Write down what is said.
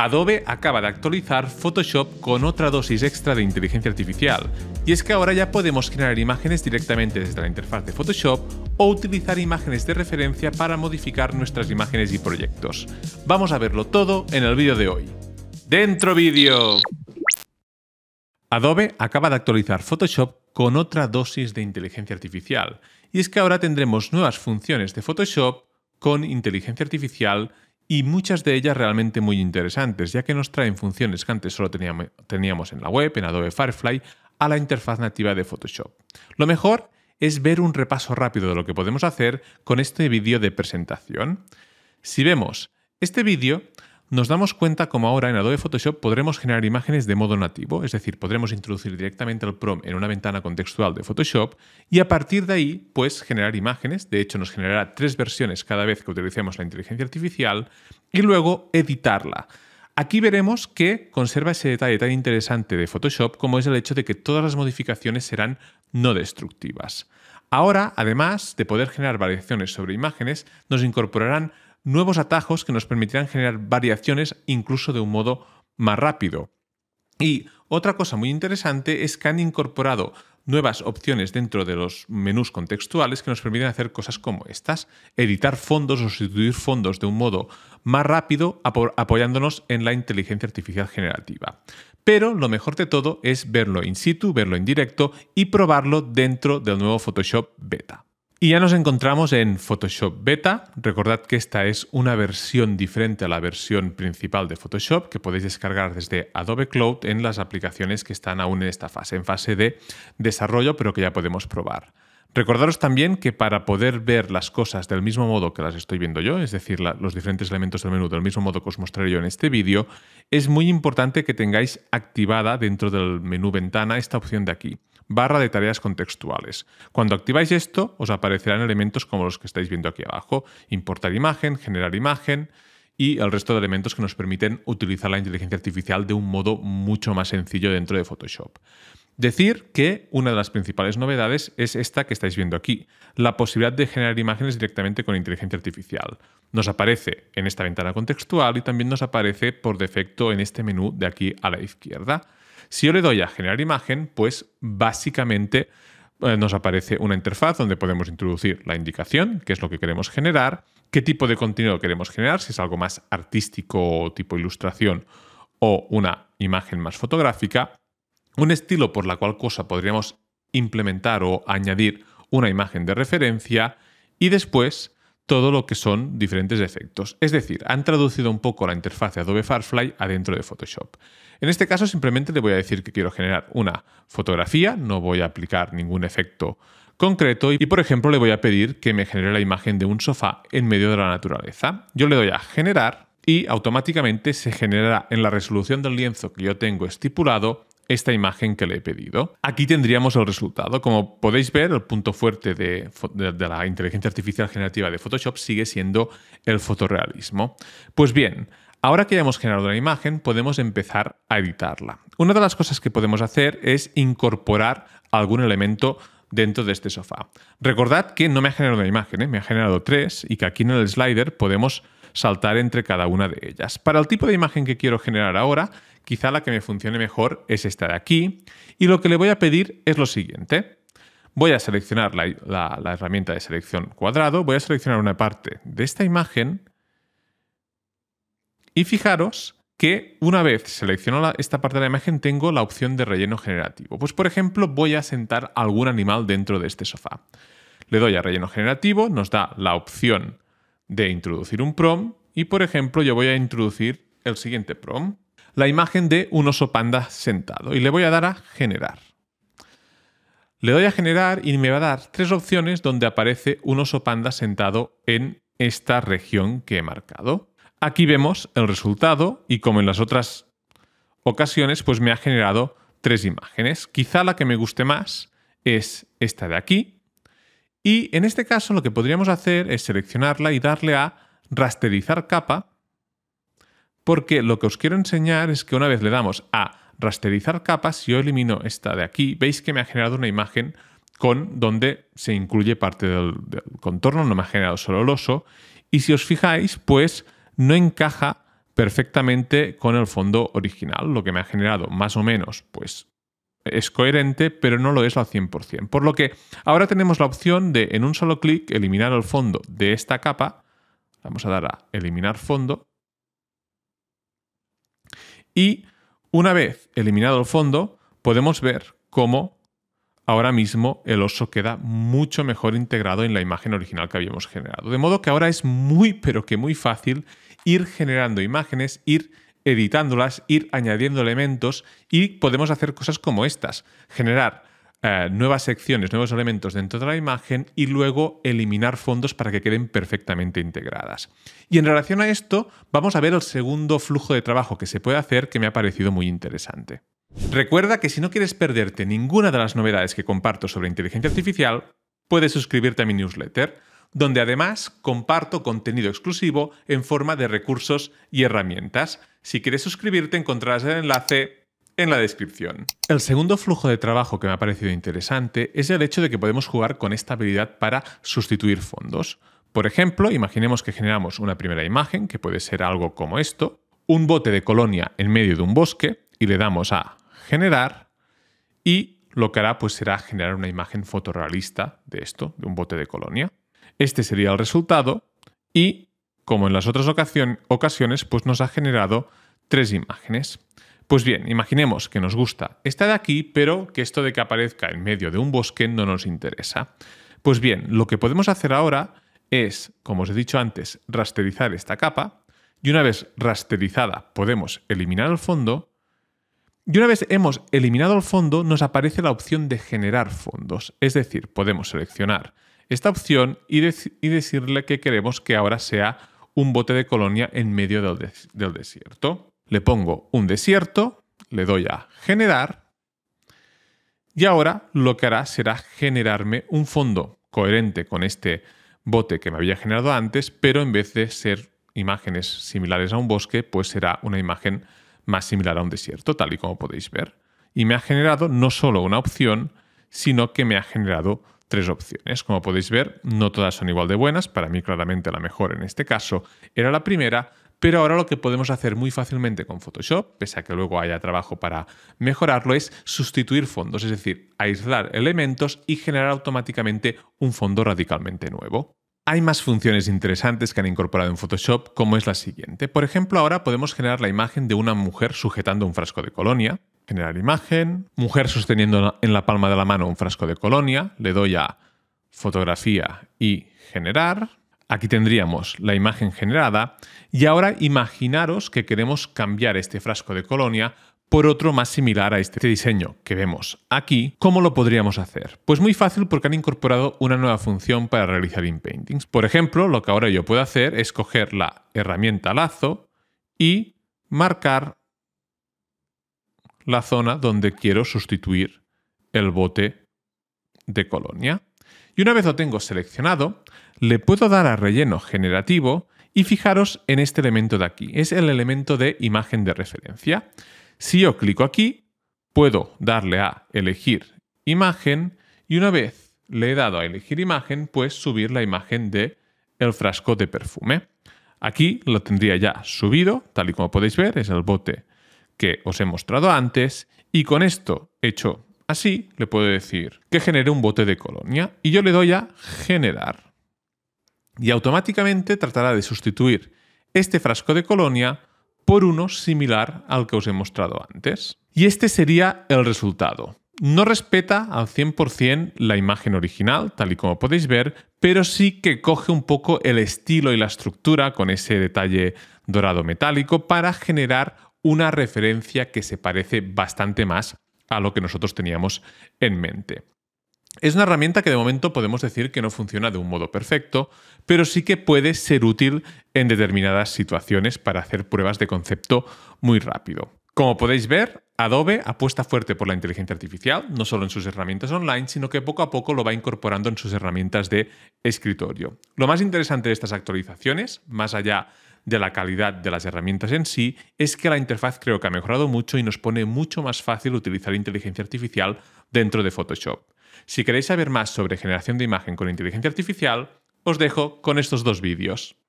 Adobe acaba de actualizar Photoshop con otra dosis extra de inteligencia artificial, y es que ahora ya podemos generar imágenes directamente desde la interfaz de Photoshop o utilizar imágenes de referencia para modificar nuestras imágenes y proyectos. Vamos a verlo todo en el vídeo de hoy. ¡Dentro vídeo! Adobe acaba de actualizar Photoshop con otra dosis de inteligencia artificial, y es que ahora tendremos nuevas funciones de Photoshop con inteligencia artificial y muchas de ellas realmente muy interesantes, ya que nos traen funciones que antes solo teníamos en la web, en Adobe Firefly, a la interfaz nativa de Photoshop. Lo mejor es ver un repaso rápido de lo que podemos hacer con este vídeo de presentación. Si vemos este vídeo, nos damos cuenta como ahora en Adobe Photoshop podremos generar imágenes de modo nativo, es decir, podremos introducir directamente el prom en una ventana contextual de Photoshop y a partir de ahí, pues generar imágenes, de hecho nos generará tres versiones cada vez que utilicemos la inteligencia artificial y luego editarla. Aquí veremos que conserva ese detalle tan interesante de Photoshop como es el hecho de que todas las modificaciones serán no destructivas. Ahora, además de poder generar variaciones sobre imágenes, nos incorporarán nuevos atajos que nos permitirán generar variaciones incluso de un modo más rápido. Y otra cosa muy interesante es que han incorporado nuevas opciones dentro de los menús contextuales que nos permiten hacer cosas como estas, editar fondos o sustituir fondos de un modo más rápido apoyándonos en la inteligencia artificial generativa. Pero lo mejor de todo es verlo in situ, verlo en directo y probarlo dentro del nuevo Photoshop Beta. Y ya nos encontramos en Photoshop Beta. Recordad que esta es una versión diferente a la versión principal de Photoshop que podéis descargar desde Adobe Cloud en las aplicaciones que están aún en esta fase, en fase de desarrollo, pero que ya podemos probar. Recordaros también que para poder ver las cosas del mismo modo que las estoy viendo yo, es decir, los diferentes elementos del menú del mismo modo que os mostraré yo en este vídeo, es muy importante que tengáis activada dentro del menú ventana esta opción de aquí, barra de tareas contextuales. Cuando activáis esto, os aparecerán elementos como los que estáis viendo aquí abajo, importar imagen, generar imagen, y el resto de elementos que nos permiten utilizar la inteligencia artificial de un modo mucho más sencillo dentro de Photoshop. Decir que una de las principales novedades es esta que estáis viendo aquí, la posibilidad de generar imágenes directamente con inteligencia artificial. Nos aparece en esta ventana contextual y también nos aparece por defecto en este menú de aquí a la izquierda. Si yo le doy a generar imagen, pues básicamente eh, nos aparece una interfaz donde podemos introducir la indicación, qué es lo que queremos generar, qué tipo de contenido queremos generar, si es algo más artístico tipo ilustración o una imagen más fotográfica, un estilo por la cual cosa podríamos implementar o añadir una imagen de referencia y después todo lo que son diferentes efectos. Es decir, han traducido un poco la interfaz de Adobe Firefly adentro de Photoshop. En este caso simplemente le voy a decir que quiero generar una fotografía, no voy a aplicar ningún efecto concreto y por ejemplo le voy a pedir que me genere la imagen de un sofá en medio de la naturaleza. Yo le doy a generar y automáticamente se generará en la resolución del lienzo que yo tengo estipulado esta imagen que le he pedido. Aquí tendríamos el resultado. Como podéis ver, el punto fuerte de, la inteligencia artificial generativa de Photoshop sigue siendo el fotorrealismo. Pues bien, ahora que ya hemos generado la imagen, podemos empezar a editarla. Una de las cosas que podemos hacer es incorporar algún elemento dentro de este sofá. Recordad que no me ha generado una imagen, ¿eh? me ha generado tres y que aquí en el slider podemos saltar entre cada una de ellas. Para el tipo de imagen que quiero generar ahora, quizá la que me funcione mejor es esta de aquí, y lo que le voy a pedir es lo siguiente. Voy a seleccionar la, herramienta de selección cuadrado, voy a seleccionar una parte de esta imagen, y fijaros que una vez selecciono esta parte de la imagen tengo la opción de relleno generativo. Pues por ejemplo voy a sentar algún animal dentro de este sofá. Le doy a relleno generativo, nos da la opción de introducir un prom y por ejemplo yo voy a introducir el siguiente prom, la imagen de un oso panda sentado y le voy a dar a generar. Le doy a generar y me va a dar tres opciones donde aparece un oso panda sentado en esta región que he marcado. Aquí vemos el resultado y como en las otras ocasiones pues me ha generado tres imágenes. Quizá la que me guste más es esta de aquí, y en este caso lo que podríamos hacer es seleccionarla y darle a rasterizar capa, porque lo que os quiero enseñar es que una vez le damos a rasterizar capa, si yo elimino esta de aquí, veis que me ha generado una imagen con donde se incluye parte del, contorno, no me ha generado solo el oso, y si os fijáis, pues no encaja perfectamente con el fondo original, lo que me ha generado más o menos pues es coherente, pero no lo es al 100%. Por lo que ahora tenemos la opción de en un solo clic eliminar el fondo de esta capa. Vamos a dar a eliminar fondo. Y una vez eliminado el fondo, podemos ver cómo ahora mismo el oso queda mucho mejor integrado en la imagen original que habíamos generado. De modo que ahora es muy, pero que muy fácil ir generando imágenes, ir editándolas, ir añadiendo elementos y podemos hacer cosas como estas, generar eh, nuevas secciones, nuevos elementos dentro de la imagen y luego eliminar fondos para que queden perfectamente integradas. Y en relación a esto, vamos a ver el segundo flujo de trabajo que se puede hacer que me ha parecido muy interesante. Recuerda que si no quieres perderte ninguna de las novedades que comparto sobre inteligencia artificial, puedes suscribirte a mi newsletter donde además comparto contenido exclusivo en forma de recursos y herramientas. Si quieres suscribirte encontrarás el enlace en la descripción. El segundo flujo de trabajo que me ha parecido interesante es el hecho de que podemos jugar con esta habilidad para sustituir fondos. Por ejemplo, imaginemos que generamos una primera imagen, que puede ser algo como esto, un bote de colonia en medio de un bosque, y le damos a generar, y lo que hará pues será generar una imagen fotorrealista de esto, de un bote de colonia. Este sería el resultado y, como en las otras ocasiones, pues nos ha generado tres imágenes. Pues bien, imaginemos que nos gusta esta de aquí, pero que esto de que aparezca en medio de un bosque no nos interesa. Pues bien, lo que podemos hacer ahora es, como os he dicho antes, rasterizar esta capa y una vez rasterizada podemos eliminar el fondo y una vez hemos eliminado el fondo nos aparece la opción de generar fondos, es decir, podemos seleccionar esta opción y, decirle que queremos que ahora sea un bote de colonia en medio del, desierto. Le pongo un desierto, le doy a generar y ahora lo que hará será generarme un fondo coherente con este bote que me había generado antes, pero en vez de ser imágenes similares a un bosque, pues será una imagen más similar a un desierto, tal y como podéis ver. Y me ha generado no solo una opción, sino que me ha generado tres opciones. Como podéis ver, no todas son igual de buenas, para mí claramente la mejor en este caso era la primera, pero ahora lo que podemos hacer muy fácilmente con Photoshop, pese a que luego haya trabajo para mejorarlo, es sustituir fondos, es decir, aislar elementos y generar automáticamente un fondo radicalmente nuevo. Hay más funciones interesantes que han incorporado en Photoshop, como es la siguiente. Por ejemplo, ahora podemos generar la imagen de una mujer sujetando un frasco de colonia. Generar imagen. Mujer sosteniendo en la palma de la mano un frasco de colonia. Le doy a fotografía y generar. Aquí tendríamos la imagen generada. Y ahora imaginaros que queremos cambiar este frasco de colonia por otro más similar a este diseño que vemos aquí, ¿cómo lo podríamos hacer? Pues muy fácil porque han incorporado una nueva función para realizar inpaintings. Por ejemplo, lo que ahora yo puedo hacer es coger la herramienta lazo y marcar la zona donde quiero sustituir el bote de colonia. Y una vez lo tengo seleccionado, le puedo dar a relleno generativo y fijaros en este elemento de aquí. Es el elemento de imagen de referencia. Si yo clico aquí, puedo darle a elegir imagen y una vez le he dado a elegir imagen, pues subir la imagen de el frasco de perfume. Aquí lo tendría ya subido, tal y como podéis ver, es el bote que os he mostrado antes y con esto hecho así le puedo decir que genere un bote de colonia y yo le doy a generar. Y automáticamente tratará de sustituir este frasco de colonia por uno similar al que os he mostrado antes. Y este sería el resultado. No respeta al 100% la imagen original, tal y como podéis ver, pero sí que coge un poco el estilo y la estructura con ese detalle dorado metálico para generar una referencia que se parece bastante más a lo que nosotros teníamos en mente. Es una herramienta que de momento podemos decir que no funciona de un modo perfecto, pero sí que puede ser útil en determinadas situaciones para hacer pruebas de concepto muy rápido. Como podéis ver, Adobe apuesta fuerte por la inteligencia artificial, no solo en sus herramientas online, sino que poco a poco lo va incorporando en sus herramientas de escritorio. Lo más interesante de estas actualizaciones, más allá de la calidad de las herramientas en sí, es que la interfaz creo que ha mejorado mucho y nos pone mucho más fácil utilizar inteligencia artificial dentro de Photoshop. Si queréis saber más sobre generación de imagen con inteligencia artificial, os dejo con estos dos vídeos.